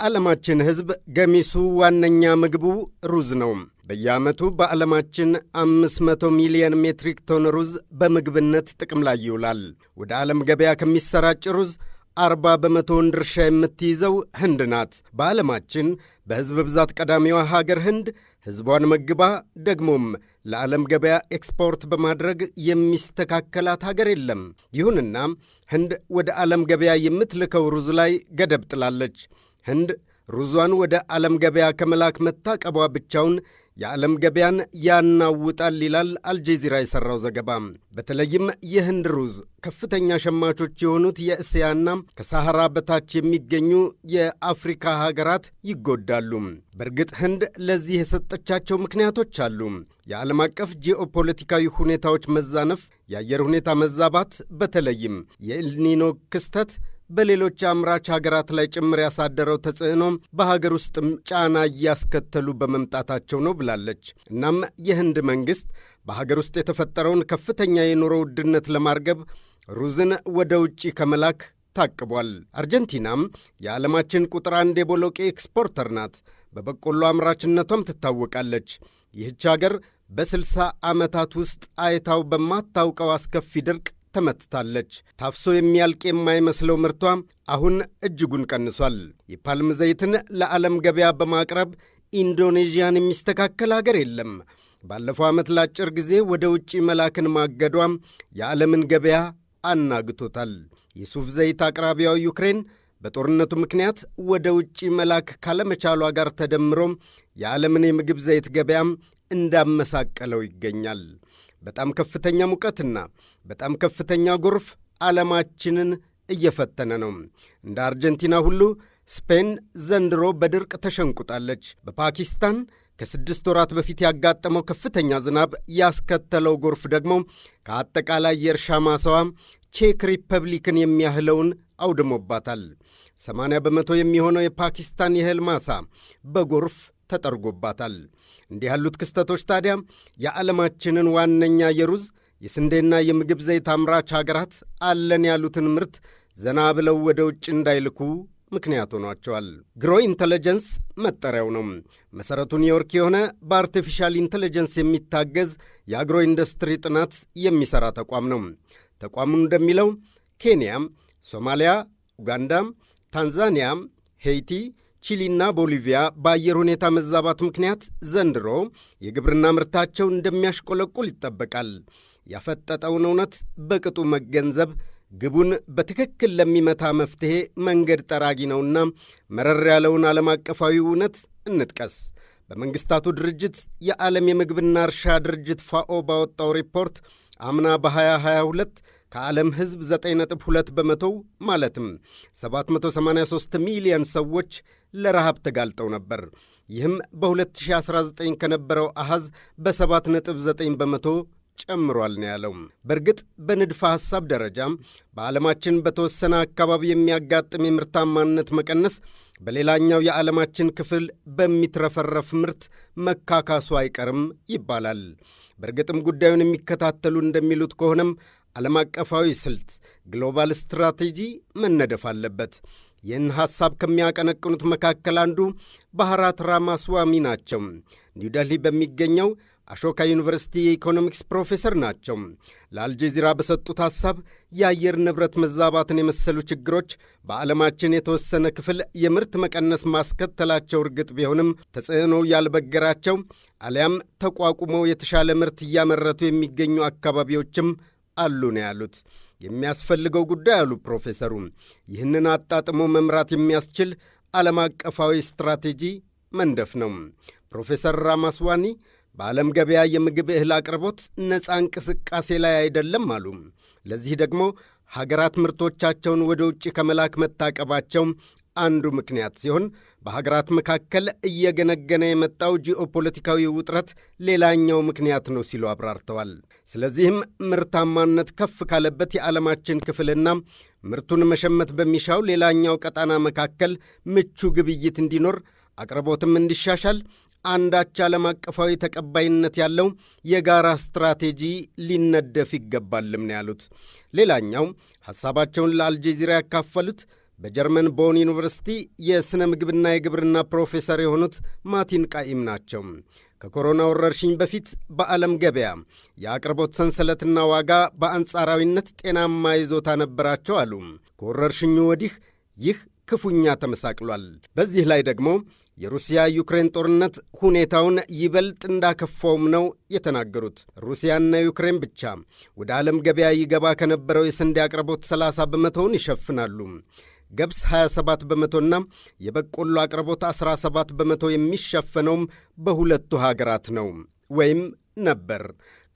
የዓለማችን ሕዝብ ገሚሱ ዋነኛ ምግቡ ሩዝ ነው። በየዓመቱ በዓለማችን 500 ሚሊዮን ሜትሪክ ቶን ሩዝ በምግብነት ጥቅም ላይ ይውላል። ወደ ዓለም ገበያ ከሚሰራጭ ሩዝ 40 በመቶውን ድርሻ የምትይዘው ህንድ ናት። በዓለማችን በሕዝብ ብዛት ቀዳሚዋ ሀገር ህንድ ሕዝቧን መግባ ደግሞም ለዓለም ገበያ ኤክስፖርት በማድረግ የሚስተካከላት ሀገር የለም። ይሁንና ህንድ ወደ ዓለም ገበያ የምትልከው ሩዝ ላይ ገደብ ጥላለች። ህንድ ሩዟን ወደ ዓለም ገበያ ከመላክ መታቀቧ ብቻውን የዓለም ገበያን ያናውጣል ይላል አልጄዚራ የሠራው ዘገባ። በተለይም የህንድ ሩዝ ከፍተኛ ሸማቾች የሆኑት የእስያና ከሳሐራ በታች የሚገኙ የአፍሪካ ሀገራት ይጎዳሉ። በእርግጥ ህንድ ለዚህ የሰጠቻቸው ምክንያቶች አሉ። የዓለም አቀፍ ጂኦፖለቲካዊ ሁኔታዎች መዛነፍ፣ የአየር ሁኔታ መዛባት፣ በተለይም የኤልኒኖ ክስተት በሌሎች አምራች ሀገራት ላይ ጭምር ያሳደረው ተጽዕኖ በሀገር ውስጥም ጫና እያስከተሉ በመምጣታቸው ነው ብላለች። እናም የህንድ መንግሥት በሀገር ውስጥ የተፈጠረውን ከፍተኛ የኑሮ ውድነት ለማርገብ ሩዝን ወደ ውጭ ከመላክ ታቅቧል። አርጀንቲናም የዓለማችን ቁጥር አንድ የቦሎቄ ኤክስፖርተር ናት። በበቆሎ አምራችነቷም ትታወቃለች። ይህች አገር በ60 ዓመታት ውስጥ አይታው በማታውቀው አስከፊ ድርቅ ተመትታለች። ታፍሶ የሚያልቅ የማይመስለው ምርቷ አሁን እጅጉን ቀንሷል። የፓልም ዘይትን ለዓለም ገበያ በማቅረብ ኢንዶኔዥያን የሚስተካከል አገር የለም። ባለፈው ዓመት ለአጭር ጊዜ ወደ ውጭ መላክን ማገዷም የዓለምን ገበያ አናግቶታል። የሱፍ ዘይት አቅራቢያው ዩክሬን በጦርነቱ ምክንያት ወደ ውጭ መላክ ካለመቻሏ ጋር ተደምሮም የዓለምን የምግብ ዘይት ገበያም እንዳመሳቀለው ይገኛል። በጣም ከፍተኛ ሙቀትና በጣም ከፍተኛ ጎርፍ ዓለማችንን እየፈተነ ነው። እንደ አርጀንቲና ሁሉ ስፔን ዘንድሮ በድርቅ ተሸንቁጣለች። በፓኪስታን ከስድስት ወራት በፊት ያጋጠመው ከፍተኛ ዝናብ ያስከተለው ጎርፍ ደግሞ ከአጠቃላይ የእርሻ ማሳዋ ቼክ ሪፐብሊክን የሚያህለውን አውድሞባታል። 80 በመቶ የሚሆነው የፓኪስታን የእህል ማሳ በጎርፍ ተጠርጎባታል። እንዲህ ያሉት ክስተቶች ታዲያ የዓለማችንን ዋነኛ የሩዝ የስንዴና የምግብ ዘይት አምራች ሀገራት አለን ያሉትን ምርት ዘና ብለው ወደ ውጭ እንዳይልኩ ምክንያት ሆኗቸዋል። ግሮ ኢንተለጀንስ መጠሪያው ነው። መሠረቱ ኒውዮርክ የሆነ በአርቲፊሻል ኢንተለጀንስ የሚታገዝ የአግሮ ኢንዱስትሪ ጥናት የሚሠራ ተቋም ነው። ተቋሙ እንደሚለው ኬንያ፣ ሶማሊያ፣ ኡጋንዳ፣ ታንዛኒያ፣ ሄይቲ ቺሊና ቦሊቪያ በአየር ሁኔታ መዛባት ምክንያት ዘንድሮ የግብርና ምርታቸው እንደሚያሽቆለቁል ይጠበቃል። ያፈጠጠውን እውነት በቅጡ መገንዘብ ግቡን በትክክል ለሚመታ መፍትሔ መንገድ ጠራጊ ነውና መረር ያለውን ዓለም አቀፋዊ እውነት እንጥቀስ። በመንግሥታቱ ድርጅት የዓለም የምግብና እርሻ ድርጅት ፋኦ ባወጣው ሪፖርት አምና በ2022 ከዓለም ሕዝብ 9.2 በመቶው ማለትም 783 ሚሊዮን ሰዎች ለረሃብ ተጋልጠው ነበር። ይህም በ2019 ከነበረው አሐዝ በ7.9 በመቶ ጨምሯል ነው ያለው። በእርግጥ በንድፈ ሐሳብ ደረጃም በዓለማችን በተወሰነ አካባቢ የሚያጋጥም የምርታማነት መቀነስ በሌላኛው የዓለማችን ክፍል በሚትረፈረፍ ምርት መካካሱ አይቀርም ይባላል። በእርግጥም ጉዳዩን የሚከታተሉ እንደሚሉት ከሆነም ዓለም አቀፋዊ ስልት ግሎባል ስትራቴጂ መነደፍ አለበት። ይህን ሐሳብ ከሚያቀነቅኑት መካከል አንዱ ባህራት ራማስዋሚ ናቸው። ኒውደልሂ በሚገኘው አሾካ ዩኒቨርሲቲ የኢኮኖሚክስ ፕሮፌሰር ናቸው። ለአልጀዚራ በሰጡት ሐሳብ የአየር ንብረት መዛባትን የመሰሉ ችግሮች በዓለማችን የተወሰነ ክፍል የምርት መቀነስ ማስከተላቸው እርግጥ ቢሆንም ተጽዕኖ ያልበገራቸው አሊያም ተቋቁመው የተሻለ ምርት እያመረቱ የሚገኙ አካባቢዎችም አሉ ነው ያሉት። የሚያስፈልገው ጉዳይ አሉ ፕሮፌሰሩ፣ ይህንን አጣጥሞ መምራት የሚያስችል ዓለም አቀፋዊ ስትራቴጂ መንደፍ ነው። ፕሮፌሰር ራማስዋኒ በዓለም ገበያ የምግብ እህል አቅርቦት ነፃ እንቅስቃሴ ላይ አይደለም አሉ። ለዚህ ደግሞ ሀገራት ምርቶቻቸውን ወደ ውጭ ከመላክ መታቀባቸው አንዱ ምክንያት ሲሆን በሀገራት መካከል እየገነገነ የመጣው ጂኦፖለቲካዊ ውጥረት ሌላኛው ምክንያት ነው ሲሉ አብራርተዋል። ስለዚህም ምርታማነት ከፍ ካለበት የዓለማችን ክፍልና ምርቱን መሸመት በሚሻው ሌላኛው ቀጣና መካከል ምቹ ግብይት እንዲኖር አቅርቦትም እንዲሻሻል አንዳች ዓለም አቀፋዊ ተቀባይነት ያለው የጋራ ስትራቴጂ ሊነደፍ ይገባልም ነው ያሉት። ሌላኛው ሐሳባቸውን ለአልጄዚራ ያካፈሉት በጀርመን ቦን ዩኒቨርሲቲ የሥነ ምግብና የግብርና ፕሮፌሰር የሆኑት ማቲን ቃኢም ናቸው። ከኮሮና ወረርሽኝ በፊት በዓለም ገበያ የአቅርቦት ሰንሰለትና ዋጋ በአንጻራዊነት ጤናማ ይዞታ ነበራቸው አሉ። ከወረርሽኙ ወዲህ ይህ ክፉኛ ተመሳቅሏል። በዚህ ላይ ደግሞ የሩሲያ ዩክሬን ጦርነት ሁኔታውን ይበልጥ እንዳከፋውም ነው የተናገሩት። ሩሲያና ዩክሬን ብቻ ወደ ዓለም ገበያ ይገባ ከነበረው የስንዴ አቅርቦት 30 በመቶውን ይሸፍናሉ። ገብስ 27 በመቶና የበቆሎ አቅርቦት 17 በመቶ የሚሸፈነውም በሁለቱ ሀገራት ነው ወይም ነበር።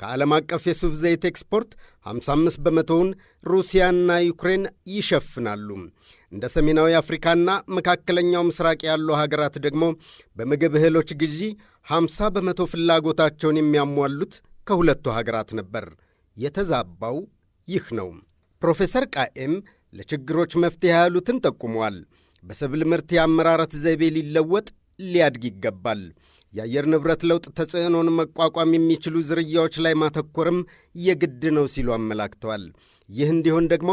ከዓለም አቀፍ የሱፍ ዘይት ኤክስፖርት 55 በመቶውን ሩሲያና ዩክሬን ይሸፍናሉ። እንደ ሰሜናዊ አፍሪካና መካከለኛው ምስራቅ ያሉ ሀገራት ደግሞ በምግብ እህሎች ግዢ 50 በመቶ ፍላጎታቸውን የሚያሟሉት ከሁለቱ ሀገራት ነበር። የተዛባው ይህ ነው። ፕሮፌሰር ቃኤም ለችግሮች መፍትሄ ያሉትን ጠቁመዋል። በሰብል ምርት የአመራረት ዘይቤ ሊለወጥ ሊያድግ ይገባል። የአየር ንብረት ለውጥ ተጽዕኖን መቋቋም የሚችሉ ዝርያዎች ላይ ማተኮርም የግድ ነው ሲሉ አመላክተዋል። ይህ እንዲሆን ደግሞ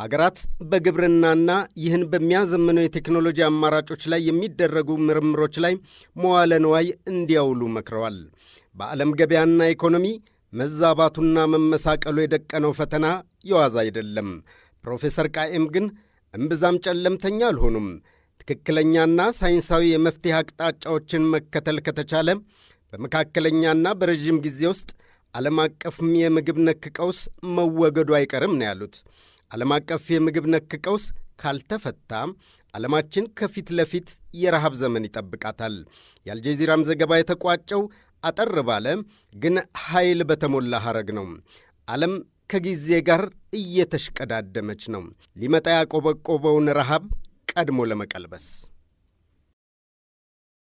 ሀገራት በግብርናና ይህን በሚያዘምነው የቴክኖሎጂ አማራጮች ላይ የሚደረጉ ምርምሮች ላይ መዋለ ንዋይ እንዲያውሉ መክረዋል። በዓለም ገበያና ኢኮኖሚ መዛባቱና መመሳቀሉ የደቀነው ፈተና የዋዛ አይደለም። ፕሮፌሰር ቃኤም ግን እምብዛም ጨለምተኛ አልሆኑም። ትክክለኛና ሳይንሳዊ የመፍትሄ አቅጣጫዎችን መከተል ከተቻለ በመካከለኛና በረዥም ጊዜ ውስጥ ዓለም አቀፍ የምግብ ነክ ቀውስ መወገዱ አይቀርም ነው ያሉት። ዓለም አቀፍ የምግብ ነክ ቀውስ ካልተፈታ ዓለማችን ከፊት ለፊት የረሃብ ዘመን ይጠብቃታል። የአልጀዚራም ዘገባ የተቋጨው አጠር ባለ ግን ኃይል በተሞላ ሐረግ ነው። ዓለም ከጊዜ ጋር እየተሽቀዳደመች ነው ሊመጣ ያቆበቆበውን ረሃብ ቀድሞ ለመቀልበስ